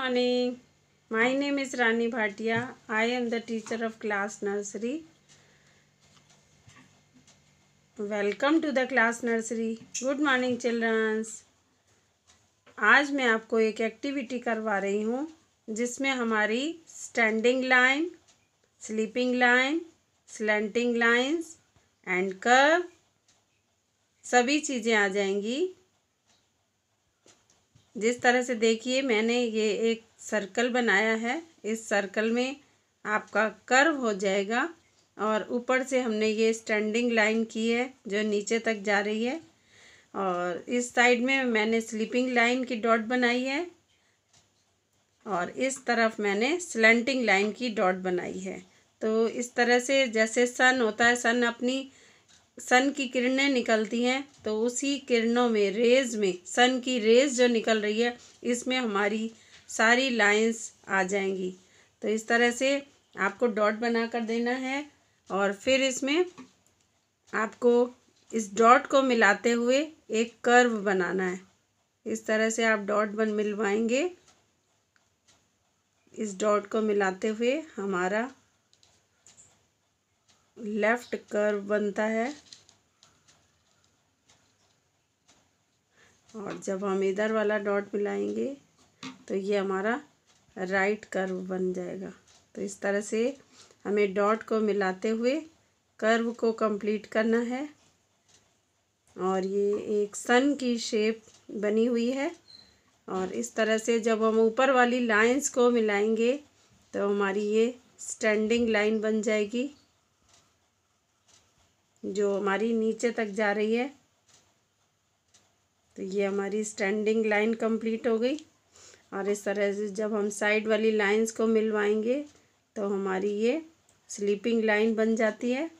morning my name is Rani Bhatia I am the teacher of class nursery welcome to the class nursery good morning childrens आज मैं आपको एक activity करवा रही हूँ जिसमें हमारी standing line sleeping line slanting lines and कर सभी चीज़ें आ जाएंगी जिस तरह से देखिए मैंने ये एक सर्कल बनाया है इस सर्कल में आपका कर्व हो जाएगा और ऊपर से हमने ये स्टैंडिंग लाइन की है जो नीचे तक जा रही है और इस साइड में मैंने स्लीपिंग लाइन की डॉट बनाई है और इस तरफ मैंने स्लेंटिंग लाइन की डॉट बनाई है तो इस तरह से जैसे सन होता है सन अपनी सन की किरणें निकलती हैं तो उसी किरणों में रेज में सन की रेज जो निकल रही है इसमें हमारी सारी लाइंस आ जाएंगी तो इस तरह से आपको डॉट बना कर देना है और फिर इसमें आपको इस डॉट को मिलाते हुए एक कर्व बनाना है इस तरह से आप डॉट बन मिलवाएंगे इस डॉट को मिलाते हुए हमारा लेफ़्ट कर्व बनता है और जब हम इधर वाला डॉट मिलाएंगे तो ये हमारा राइट कर्व बन जाएगा तो इस तरह से हमें डॉट को मिलाते हुए कर्व को कंप्लीट करना है और ये एक सन की शेप बनी हुई है और इस तरह से जब हम ऊपर वाली लाइंस को मिलाएंगे तो हमारी ये स्टैंडिंग लाइन बन जाएगी जो हमारी नीचे तक जा रही है तो ये हमारी स्टैंडिंग लाइन कंप्लीट हो गई और इस तरह से जब हम साइड वाली लाइंस को मिलवाएंगे तो हमारी ये स्लीपिंग लाइन बन जाती है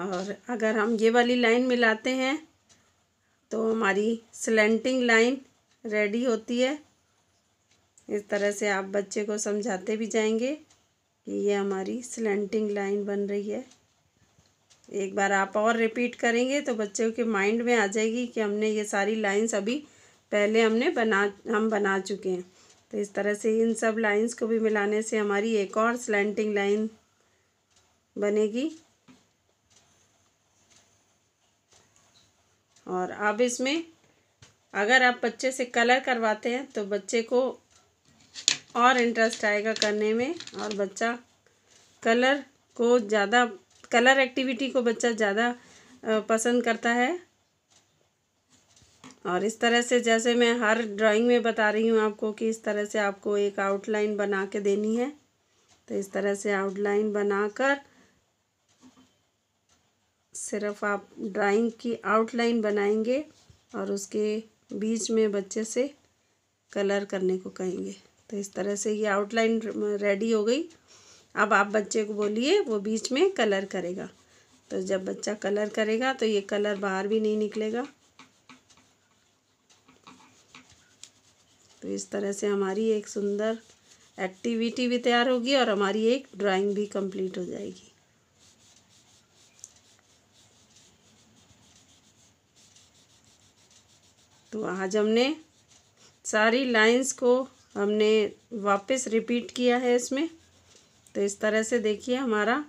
और अगर हम ये वाली लाइन मिलाते हैं तो हमारी स्लेंटिंग लाइन रेडी होती है इस तरह से आप बच्चे को समझाते भी जाएंगे ये हमारी स्लेंटिंग लाइन बन रही है एक बार आप और रिपीट करेंगे तो बच्चों के माइंड में आ जाएगी कि हमने ये सारी लाइंस अभी पहले हमने बना हम बना चुके हैं तो इस तरह से इन सब लाइंस को भी मिलाने से हमारी एक और स्लेंटिंग लाइन बनेगी और अब इसमें अगर आप बच्चे से कलर करवाते हैं तो बच्चे को और इंटरेस्ट आएगा करने में और बच्चा कलर को ज़्यादा कलर एक्टिविटी को बच्चा ज़्यादा पसंद करता है और इस तरह से जैसे मैं हर ड्राइंग में बता रही हूँ आपको कि इस तरह से आपको एक आउटलाइन बना के देनी है तो इस तरह से आउटलाइन बनाकर सिर्फ आप ड्राइंग की आउटलाइन बनाएंगे और उसके बीच में बच्चे से कलर करने को कहेंगे तो इस तरह से ये आउटलाइन रेडी हो गई अब आप बच्चे को बोलिए वो बीच में कलर करेगा तो जब बच्चा कलर करेगा तो ये कलर बाहर भी नहीं निकलेगा तो इस तरह से हमारी एक सुंदर एक्टिविटी भी तैयार होगी और हमारी एक ड्राइंग भी कंप्लीट हो जाएगी तो आज हमने सारी लाइंस को हमने वापस रिपीट किया है इसमें तो इस तरह से देखिए हमारा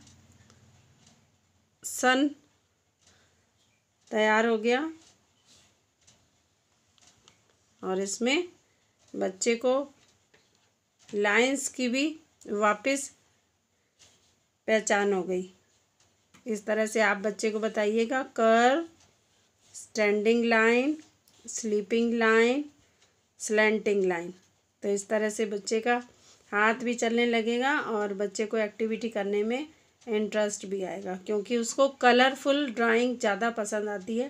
सन तैयार हो गया और इसमें बच्चे को लाइंस की भी वापस पहचान हो गई इस तरह से आप बच्चे को बताइएगा कर standing line sleeping line slanting line तो इस तरह से बच्चे का हाथ भी चलने लगेगा और बच्चे को एक्टिविटी करने में इंटरेस्ट भी आएगा क्योंकि उसको कलरफुल ड्राइंग ज़्यादा पसंद आती है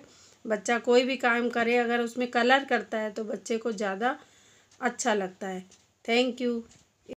बच्चा कोई भी काम करे अगर उसमें कलर करता है तो बच्चे को ज़्यादा अच्छा लगता है थैंक यू